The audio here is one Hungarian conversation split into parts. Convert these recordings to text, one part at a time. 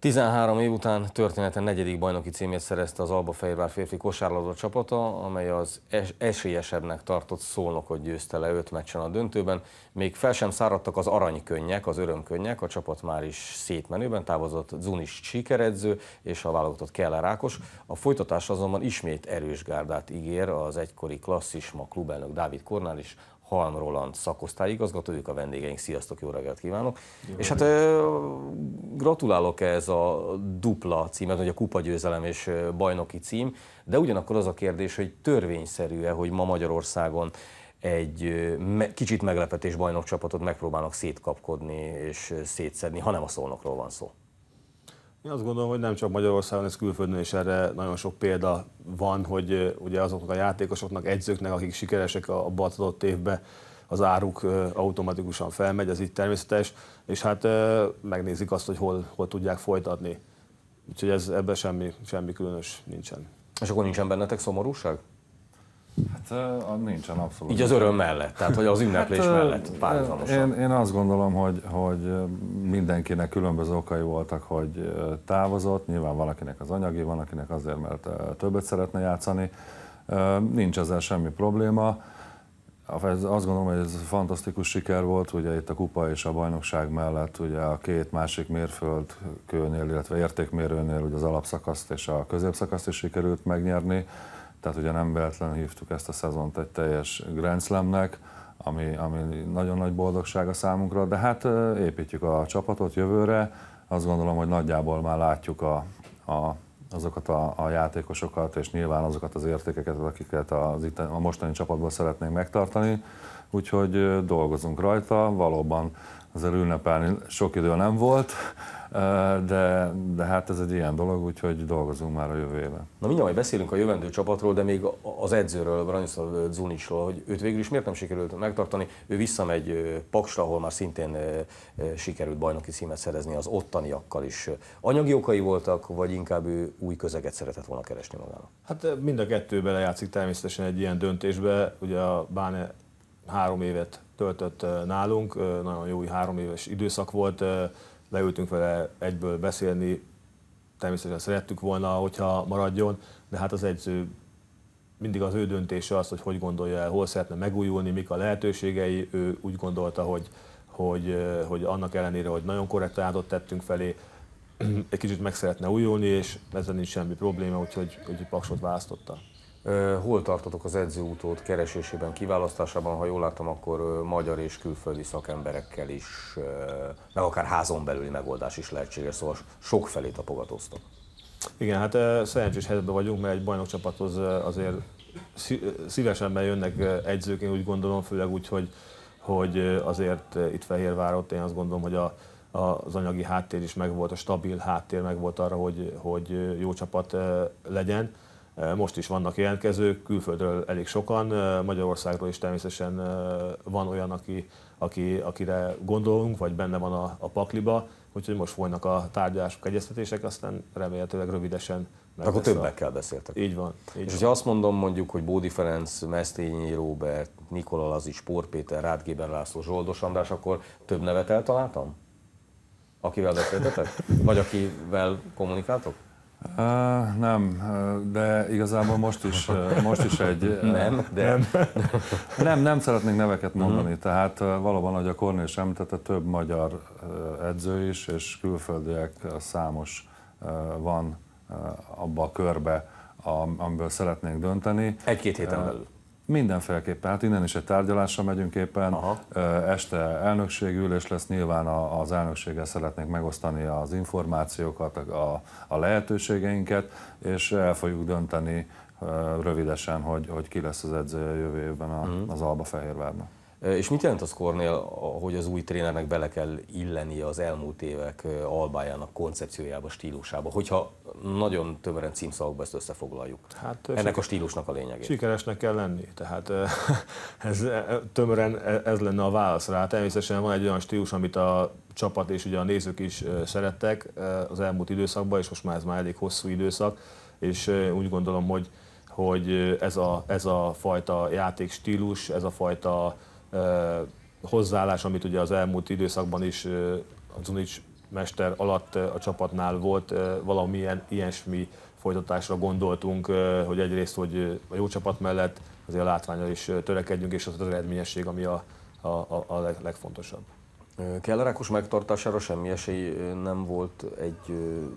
13 év után története negyedik bajnoki címét szerezte az Alba Fehérvár férfi kosárlabda csapata, amely az es esélyesebbnek tartott szólnokot győzte le 5 meccsen a döntőben. Még fel sem száradtak az aranykönnyek, az örömkönnyek, a csapat már is szétmenőben távozott Zunis Csikeredző és a válogatott Keller Ákos. A folytatás azonban ismét erős gárdát ígér az egykori klasszisma klubelnök Dávid Kornál is, Halm Roland szakosztályigazgató, ők a vendégeink. Sziasztok, jó reggelt kívánok! Jó és hát gratulálok ez a dupla címet, hogy a kupa győzelem és bajnoki cím, de ugyanakkor az a kérdés, hogy törvényszerű-e, hogy ma Magyarországon egy kicsit meglepetés csapatot megpróbálnak szétkapkodni és szétszedni, hanem a szolnokról van szó. Én azt gondolom, hogy nem csak Magyarországon, ez külföldön is erre nagyon sok példa van, hogy ugye azoknak a játékosoknak, edzőknek, akik sikeresek a batadott évben, az áruk automatikusan felmegy, ez itt természetes, és hát megnézik azt, hogy hol, hol tudják folytatni. Úgyhogy ez, ebben semmi, semmi különös nincsen. És akkor nincsen bennetek szomorúság? Hát nincsen abszolút. Így az öröm mellett, tehát hogy az ünneplés hát, mellett párhuzamosan. Én, én azt gondolom, hogy, hogy mindenkinek különböző okai voltak, hogy távozott. Nyilván valakinek az anyagi, van akinek azért, mert többet szeretne játszani. Nincs ezzel semmi probléma. Azt gondolom, hogy ez fantasztikus siker volt, ugye itt a kupa és a bajnokság mellett ugye a két másik mérföldkőnél, illetve értékmérőnél ugye az alapszakaszt és a középszakaszt is sikerült megnyerni. Tehát ugye nem véletlenül hívtuk ezt a szezont egy teljes Grand Slamnek, ami, ami nagyon nagy boldogság a számunkra, de hát építjük a csapatot jövőre. Azt gondolom, hogy nagyjából már látjuk a, a, azokat a, a játékosokat, és nyilván azokat az értékeket, akiket az a mostani csapatból szeretnénk megtartani úgyhogy dolgozunk rajta, valóban azért ünnepelni sok idő nem volt, de, de hát ez egy ilyen dolog, úgyhogy dolgozunk már a jövő éve. Na mindjárt majd beszélünk a jövendő csapatról, de még az edzőről, Branislav Zunicsról, hogy őt végül is miért nem sikerült megtartani. Ő visszamegy Paksra, ahol már szintén sikerült bajnoki címet szerezni az ottaniakkal is. Anyagi okai voltak, vagy inkább ő új közeget szeretett volna keresni magának? Hát mind a kettő belejátszik természetesen egy ilyen döntésbe. Ugye a Báne három évet töltött nálunk, nagyon jó három éves időszak volt, leültünk vele egyből beszélni, természetesen szerettük volna, hogyha maradjon, de hát az egyző mindig az ő döntése az, hogy hogy gondolja el, hol szeretne megújulni, mik a lehetőségei, ő úgy gondolta, hogy, hogy, hogy annak ellenére, hogy nagyon korrekt áldott tettünk felé, egy kicsit meg szeretne újulni, és ezzel nincs semmi probléma, úgyhogy, úgyhogy Paksot választotta. Hol tartotok az edzőútót keresésében, kiválasztásában? Ha jól láttam, akkor magyar és külföldi szakemberekkel is, meg akár házon belüli megoldás is lehetséges, szóval felé tapogatóztok. Igen, hát szerencsés helyzetben vagyunk, mert egy bajnokcsapathoz azért szívesen jönnek edzők, én úgy gondolom, főleg úgy, hogy, hogy azért itt ott én azt gondolom, hogy a, az anyagi háttér is megvolt, a stabil háttér megvolt arra, hogy, hogy jó csapat legyen most is vannak jelentkezők, külföldről elég sokan, Magyarországról is természetesen van olyan, aki, aki, akire gondolunk, vagy benne van a, a pakliba, úgyhogy most folynak a tárgyalások, egyeztetések, aztán remélhetőleg rövidesen meg Akkor többekkel a... beszéltek. Így van. Így és ha azt mondom mondjuk, hogy Bódi Ferenc, Mesztényi Róbert, Nikola Lazi, Spór Péter, Rádgéber László, Zsoldos András, akkor több nevet eltaláltam? Akivel beszéltetek? Vagy akivel kommunikáltok? Uh, nem, de igazából most is, most is egy... nem, de... Nem. nem, nem szeretnék neveket mhm. mondani, uh-huh. tehát valóban, ahogy a Kornél is említette, több magyar edző is, és külföldiek számos van abba a körbe, amiből szeretnénk dönteni. Egy-két héten belül. Mindenféleképpen, hát innen is egy tárgyalásra megyünk éppen, Aha. este elnökségülés lesz, nyilván az elnökséggel szeretnék megosztani az információkat, a, a lehetőségeinket, és el fogjuk dönteni rövidesen, hogy, hogy ki lesz az edzője jövő évben mhm. az Alba Fehérvárnak. És mit jelent az Kornél, hogy az új trénernek bele kell illeni az elmúlt évek albájának koncepciójába, stílusába, hogyha nagyon tömören címszavakba ezt összefoglaljuk? Hát, Ennek a stílusnak a lényegét. Sikeresnek kell lenni, tehát ez, e, e, tömören e, ez lenne a válasz rá. Természetesen van egy olyan stílus, amit a csapat és ugye a nézők is szerettek az elmúlt időszakban, és most már ez már elég hosszú időszak, és úgy gondolom, hogy hogy ez a, ez a fajta játékstílus, ez a fajta uh, hozzáállás, amit ugye az elmúlt időszakban is a Zunics mester alatt a csapatnál volt, valamilyen ilyesmi folytatásra gondoltunk, hogy egyrészt, hogy a jó csapat mellett azért a látványra is törekedjünk, és az az eredményesség, ami a, a, a legfontosabb. Keller Ákos megtartására semmi esély nem volt egy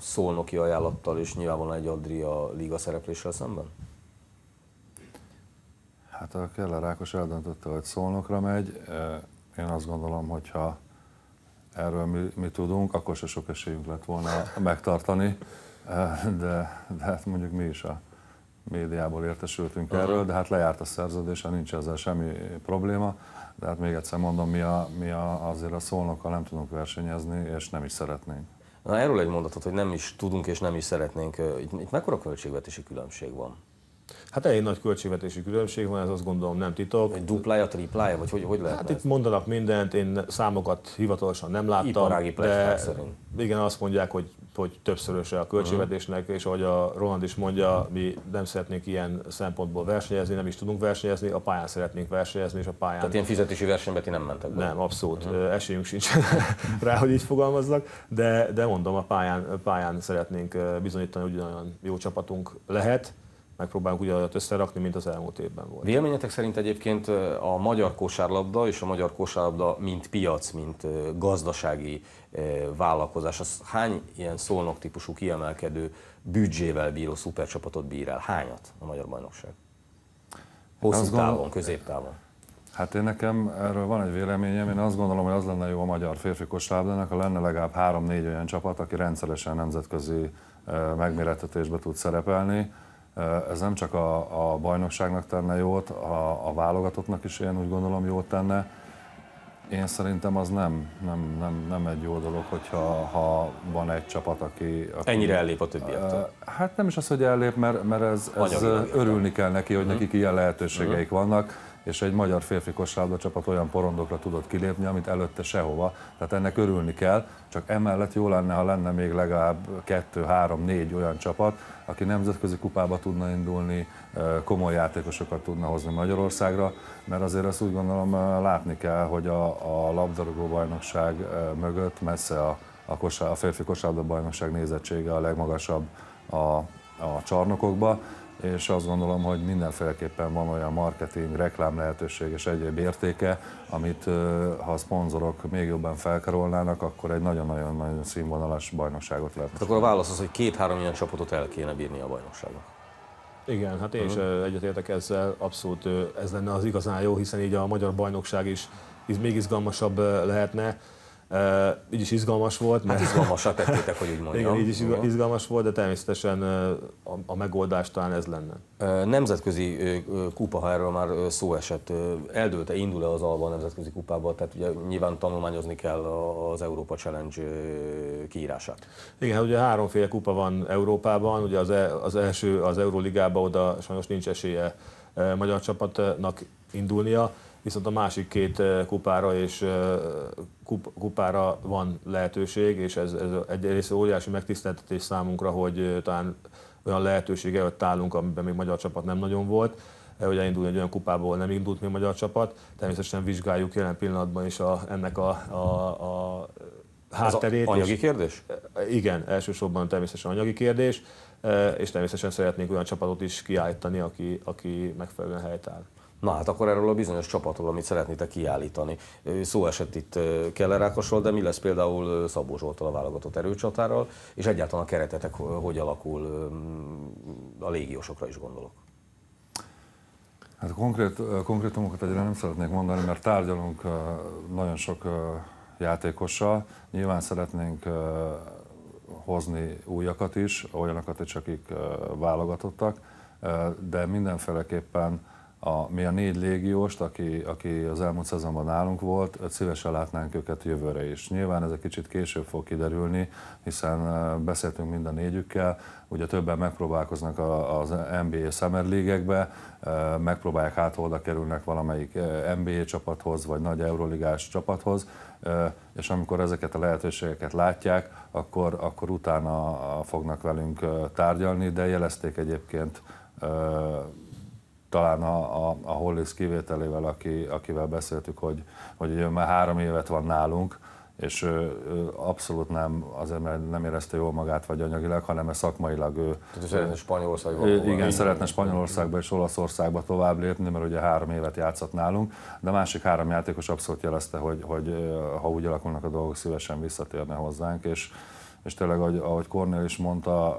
szolnoki ajánlattal és nyilvánvalóan egy Adria liga szerepléssel szemben? Hát a Keller Ákos eldöntötte, hogy Szolnokra megy. Én azt gondolom, hogyha erről mi, mi tudunk, akkor se sok esélyünk lett volna megtartani, de, de hát mondjuk mi is a médiából értesültünk Aha. erről, de hát lejárt a szerződés, nincs ezzel semmi probléma, de hát még egyszer mondom, mi, a, mi a, azért a szolnokkal nem tudunk versenyezni, és nem is szeretnénk. Na erről egy mondatot, hogy nem is tudunk és nem is szeretnénk. Itt, itt mekkora költségvetési különbség van? Hát elég nagy költségvetési különbség van, ez azt gondolom nem titok. Egy duplája, triplája, vagy hogy, hogy lehet? Hát itt ezt? mondanak mindent, én számokat hivatalosan nem láttam. Iparági de szerint. Igen, azt mondják, hogy, hogy többszöröse a költségvetésnek, uh-huh. és ahogy a Roland is mondja, mi nem szeretnénk ilyen szempontból versenyezni, nem is tudunk versenyezni, a pályán szeretnénk versenyezni, és a pályán... Tehát ilyen fizetési versenybe ti nem mentek? Be. Nem, abszolút, uh-huh. esélyünk sincs rá, hogy így fogalmazzak, de, de mondom, a pályán, pályán szeretnénk bizonyítani, hogy olyan jó csapatunk lehet, megpróbálunk ugyanodat összerakni, mint az elmúlt évben volt. Véleményetek szerint egyébként eh, a magyar kosárlabda és a magyar kosárlabda mint piac, mint eh, gazdasági eh, vállalkozás, az hány ilyen szolnok típusú kiemelkedő büdzsével bíró szupercsapatot bír el? Hányat a magyar bajnokság? Hosszú azt távon, gondol... középtávon. Hát én nekem erről van egy véleményem, én azt gondolom, hogy az lenne jó a magyar férfi kosárlabdának, ha lenne legalább három-négy olyan csapat, aki rendszeresen nemzetközi megmérettetésbe tud szerepelni ez nem csak a, a bajnokságnak tenne jót, a, a válogatottnak is én úgy gondolom jót tenne. Én szerintem az nem, nem, nem, nem egy jó dolog, hogyha ha van egy csapat, aki... aki Ennyire ellép a többiektől? Hát nem is az, hogy ellép, mert, mert ez, ez örülni kell neki, hogy uh-huh. Mhm. nekik ilyen lehetőségeik uh-huh. vannak és egy magyar férfi kosárlabda csapat olyan porondokra tudott kilépni, amit előtte sehova. Tehát ennek örülni kell, csak emellett jó lenne, ha lenne még legalább kettő, három, négy olyan csapat, aki nemzetközi kupába tudna indulni, komoly játékosokat tudna hozni Magyarországra, mert azért azt úgy gondolom látni kell, hogy a, a labdarúgó bajnokság mögött messze a, a, kosár, a férfi kosárlabda bajnokság nézettsége a legmagasabb a, a csarnokokba, és azt gondolom, hogy mindenféleképpen van olyan marketing, reklám lehetőség és egyéb értéke, amit ha a szponzorok még jobban felkarolnának, akkor egy nagyon-nagyon színvonalas bajnokságot lehet. Hát akkor a válasz az, hogy két-három ilyen csapatot el kéne bírni a bajnokságnak. Igen, hát én is mhm. egyetértek ezzel, abszolút ez lenne az igazán jó, hiszen így a magyar bajnokság is, is még izgalmasabb lehetne így is izgalmas volt. Mert... Hát izgalmasra tettétek, hogy úgy mondjam. Igen, így is izgalmas volt, de természetesen a, a megoldás talán ez lenne. Nemzetközi kupa, ha erről már szó esett, eldőlte, indul-e az alba a nemzetközi kupába? Tehát ugye nyilván tanulmányozni kell az Európa Challenge kiírását. Igen, hát ugye háromféle kupa van Európában, ugye az, e, az első az Euróligában oda sajnos nincs esélye magyar csapatnak indulnia viszont a másik két eh, kupára és eh, kup, kupára van lehetőség, és ez, ez egyrészt óriási megtiszteltetés számunkra, hogy eh, talán olyan lehetőség előtt állunk, amiben még magyar csapat nem nagyon volt hogy elindulni egy olyan kupából nem indult még magyar csapat. Természetesen vizsgáljuk jelen pillanatban is a, ennek a, a, a hátterét. Ez anyagi és, kérdés? Igen, elsősorban természetesen anyagi kérdés, és természetesen szeretnénk olyan csapatot is kiállítani, aki, aki megfelelően helytáll. Na hát akkor erről a bizonyos csapatról, amit szeretnétek kiállítani. Szó esett itt Keller Ákosról, de mi lesz például Szabó Zsoltal a válogatott erőcsatáról, és egyáltalán a keretetek hogy alakul, a légiósokra is gondolok. Hát konkrét, konkrétumokat egyre nem szeretnék mondani, mert tárgyalunk nagyon sok játékossal. Nyilván szeretnénk hozni újakat is, olyanokat is, akik válogatottak, de mindenféleképpen a, mi a négy légióst, aki, aki az elmúlt szezonban nálunk volt, szívesen látnánk őket jövőre is. Nyilván ez egy kicsit később fog kiderülni, hiszen beszéltünk mind a négyükkel, ugye többen megpróbálkoznak az NBA Summer League-ekbe, megpróbálják hátolda kerülnek valamelyik NBA csapathoz, vagy nagy Euroligás csapathoz, és amikor ezeket a lehetőségeket látják, akkor, akkor utána fognak velünk tárgyalni, de jelezték egyébként talán a, a, a Hollis kivételével, aki, akivel beszéltük, hogy, hogy már három évet van nálunk, és ő, ő abszolút nem, azért mert nem érezte jól magát vagy anyagilag, hanem szakmailag ő... Tehát szeretne Spanyolországba. Ő, igen, így, szeretne Spanyolországba és Olaszországba tovább lépni, mert ugye három évet játszott nálunk, de a másik három játékos abszolút jelezte, hogy, hogy ha úgy alakulnak a dolgok, szívesen visszatérne hozzánk, és, és tényleg, ahogy, ahogy Cornél is mondta,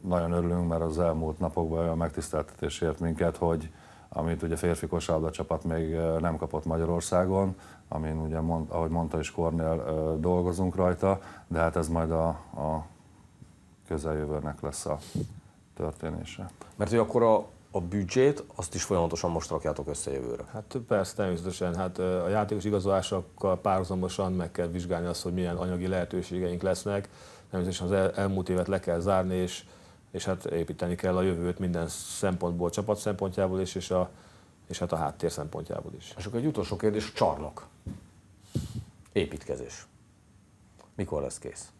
nagyon örülünk, mert az elmúlt napokban olyan megtiszteltetés ért minket, hogy amit ugye férfi kosárlabda csapat még nem kapott Magyarországon, amin ugye, mond, ahogy mondta is Kornél, dolgozunk rajta, de hát ez majd a, a közeljövőnek lesz a történése. Mert hogy akkor a a büdzsét, azt is folyamatosan most rakjátok össze jövőre. Hát persze, természetesen. Hát a játékos igazolásokkal párhuzamosan meg kell vizsgálni azt, hogy milyen anyagi lehetőségeink lesznek. Természetesen az elmúlt évet le kell zárni, és és hát építeni kell a jövőt minden szempontból, csapat szempontjából is, és, a, és hát a háttér szempontjából is. És akkor egy utolsó kérdés, csarnok. Építkezés. Mikor lesz kész?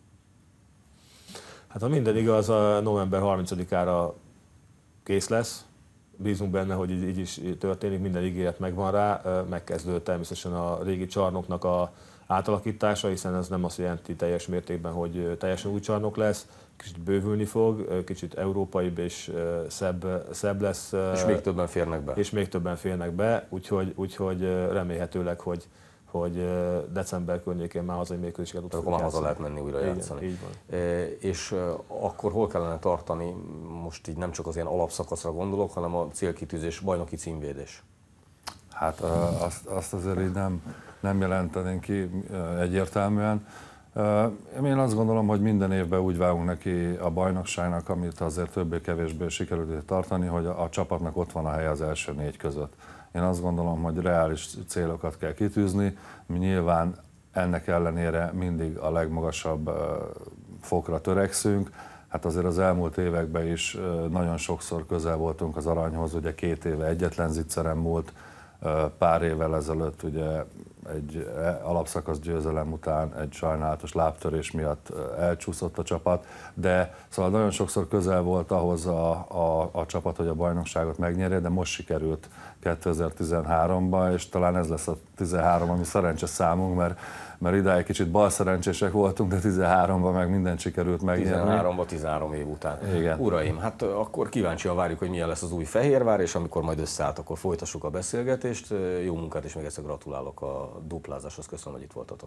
Hát ha minden igaz, a november 30-ára kész lesz, bízunk benne, hogy így, így is történik, minden ígéret megvan rá, megkezdődött természetesen a régi csarnoknak a átalakítása, hiszen ez nem azt jelenti teljes mértékben, hogy teljesen új csarnok lesz, kicsit bővülni fog, kicsit európai és szebb, szebb lesz. És még többen férnek be. És még többen férnek be, úgyhogy, úgyhogy remélhetőleg, hogy hogy december környékén már hazai mérkőzéseket ott Akkor már haza lehet menni újra játszani. Igen, így van. E, és akkor hol kellene tartani most így nem csak az ilyen alapszakaszra gondolok, hanem a célkitűzés, bajnoki címvédés? Hát azt, azt azért így nem, nem jelentenénk ki egyértelműen. Én azt gondolom, hogy minden évben úgy vágunk neki a bajnokságnak, amit azért többé-kevésbé sikerült tartani, hogy a, a csapatnak ott van a helye az első négy között. Én azt gondolom, hogy reális célokat kell kitűzni, mi nyilván ennek ellenére mindig a legmagasabb fokra törekszünk, hát azért az elmúlt években is nagyon sokszor közel voltunk az aranyhoz, ugye két éve egyetlen zicserem volt, pár évvel ezelőtt ugye egy e, alapszakasz győzelem után egy sajnálatos lábtörés miatt e, elcsúszott a csapat, de szóval nagyon sokszor közel volt ahhoz a, a, a csapat, hogy a bajnokságot megnyerje, de most sikerült 2013-ban, és talán ez lesz a 13, ami szerencsés számunk, mert mert idáig kicsit balszerencsések voltunk, de 13-ban meg mindent sikerült megnyerni. 13-ban, 13 év után. Igen. Uraim, hát akkor kíváncsian várjuk, hogy milyen lesz az új Fehérvár, és amikor majd összeállt, akkor folytassuk a beszélgetést. Jó munkát, és még egyszer gratulálok a dupla duplázáshoz. Köszönöm, hogy itt voltatok.